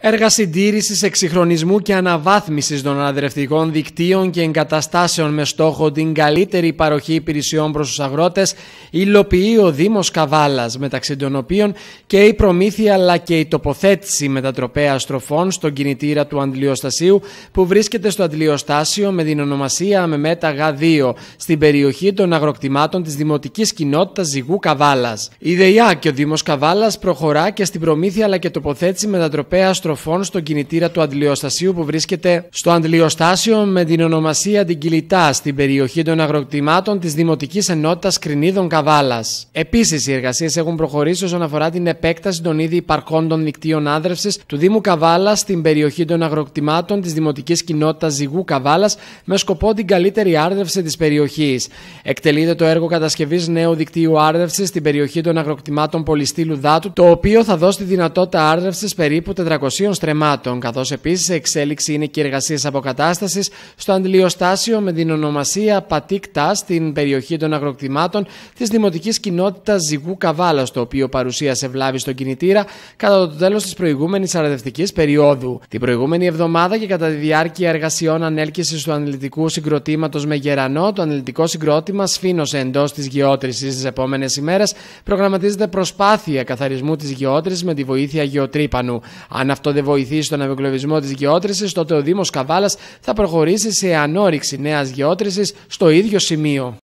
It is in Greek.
Έργα συντήρησης, εξυγχρονισμού και αναβάθμισης των αναδρευτικών δικτύων και εγκαταστάσεων με στόχο την καλύτερη παροχή υπηρεσιών προς τους αγρότες υλοποιεί ο Δήμος Καβάλας, μεταξύ των οποίων και η προμήθεια αλλά και η τοποθέτηση μετατροπέα στροφών στον κινητήρα του αντλιοστασίου που βρίσκεται στο αντλιοστάσιο με την ονομασία Αμεμέτα Γ2 στην περιοχή των αγροκτημάτων της δημοτικής κοινότητας Ζυγού Καβάλας. Η ΔΕΙΑ και ο Δήμος Καβάλας προχωρά και στην προμήθεια αλλά και τοποθέτηση μετατροπέα στροφών στον κινητήρα του αντιλιοστασίου που βρίσκεται στο αντιλιοστάσιο με την ονομασία Αντικυλιτά στην περιοχή των αγροκτημάτων της Δημοτικής Ενότητας Κρινίδων Καβάλας. Επίσης, οι εργασίες έχουν προχωρήσει όσον αφορά την επέκταση των ήδη υπαρχόντων δικτύων άνδρευση του Δήμου Καβάλας στην περιοχή των αγροκτημάτων της Δημοτικής Κοινότητας Ζυγού Καβάλας με σκοπό την καλύτερη άρδευση της περιοχής. Εκτελείται το έργο κατασκευής νέου δικτύου άρδευσης στην περιοχή των αγροκτημάτων Πολυστήλου Δάτου, το οποίο θα δώσει τη δυνατότητα άρδευσης περίπου 400 δημοσίων στρεμάτων, καθώς επίσης σε εξέλιξη είναι και εργασίες αποκατάστασης στο αντιλιοστάσιο με την ονομασία Πατίκτα στην περιοχή των αγροκτημάτων της δημοτικής κοινότητας Ζυγού Καβάλα, το οποίο παρουσίασε βλάβη στον κινητήρα κατά το τέλος της προηγούμενης αραδευτική περίοδου. Την προηγούμενη εβδομάδα και κατά τη διάρκεια εργασιών ανέλκυσης του αντιλητικού συγκροτήματος με Γερανό, το αντιλητικό συγκρότημα σφήνωσε εντός της γεώτρησης στι επόμενες ημέρες προγραμματίζεται προσπάθεια καθαρισμού της γεώτρησης με τη βοήθεια γεωτρύπανου. Αν αυτό αυτό δεν βοηθήσει τον ευεκλογισμό της γεώτρησης, τότε ο Δήμος Καβάλας θα προχωρήσει σε ανόρυξη νέας γεώτρησης στο ίδιο σημείο.